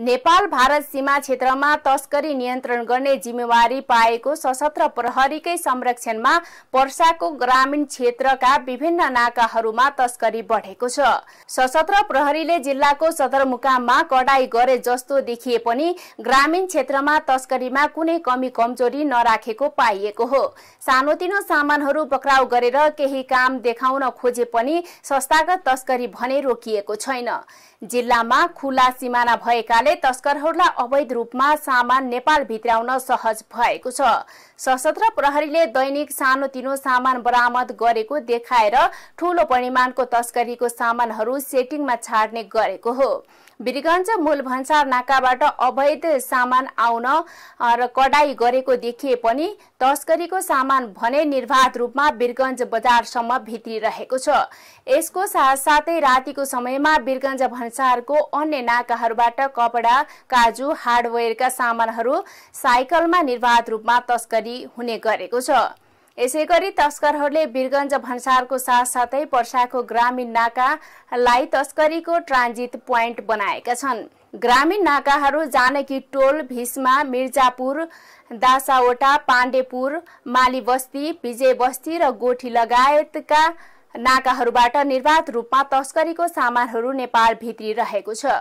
नेपाल भारत सीमा क्षेत्रमा तस्करी नियन्त्रण गर्ने जिम्मेवारी पाएको सशस्त्र प्रहरीकै संरक्षणमा पर्साको ग्रामीण क्षेत्रका विभिन्न नाकाहरूमा तस्करी बढेको छ सशस्त्र प्रहरीले जिल्लाको सदरमुकाममा कडाई गरे जस्तो देखिए पनि ग्रामीण क्षेत्रमा तस्करीमा कुनै कमी कमजोरी नराखेको पाइएको हो सानोतिनो सामानहरू पक्राउ गरेर केही काम देखाउन खोजे पनि संस्थागत तस्करी भने रोकिएको छैन जिल्लामा खुला सिमाना भएकाले तस्करहरूलाई अवैध रूपमा सामान नेपाल भित्राउन सहज भएको छ सशस्त्र प्रहरीले दैनिक सानोतिनो सामान बरामद गरेको देखाएर ठूलो परिमाणको तस्करीको सामानहरू सेटिङमा छाड्ने गरेको हो वीरगञ्ज मूल भन्सार नाकाबाट अवैध सामान आउन र कडाई गरेको देखिए पनि तस्करीको सामान भने निर्वाध रूपमा वीरगञ्ज बजारसम्म भित्रिरहेको छ यसको साथसाथै रातिको समयमा वीरगञ्ज भन्सारको अन्य नाकाहरूबाट कप कपडा काजु हार्डवेयरका सामानहरू साइकलमा निर्वाध रूपमा तस्करी हुने गरेको छ यसै गरी तस्करहरूले वीरगञ्ज भन्सारको साथसाथै पर्साको ग्रामीण नाकालाई तस्करीको ट्रान्जिट पोइन्ट बनाएका छन् ग्रामीण नाकाहरू जानकी टोल भिसमा मिर्जापुर दासावटा पाण्डेपुर माली बस्ती विजय बस्ती र गोठी लगायतका नाकाहरूबाट निर्वाध रूपमा तस्करीको सामानहरू नेपाल भित्री रहेको छ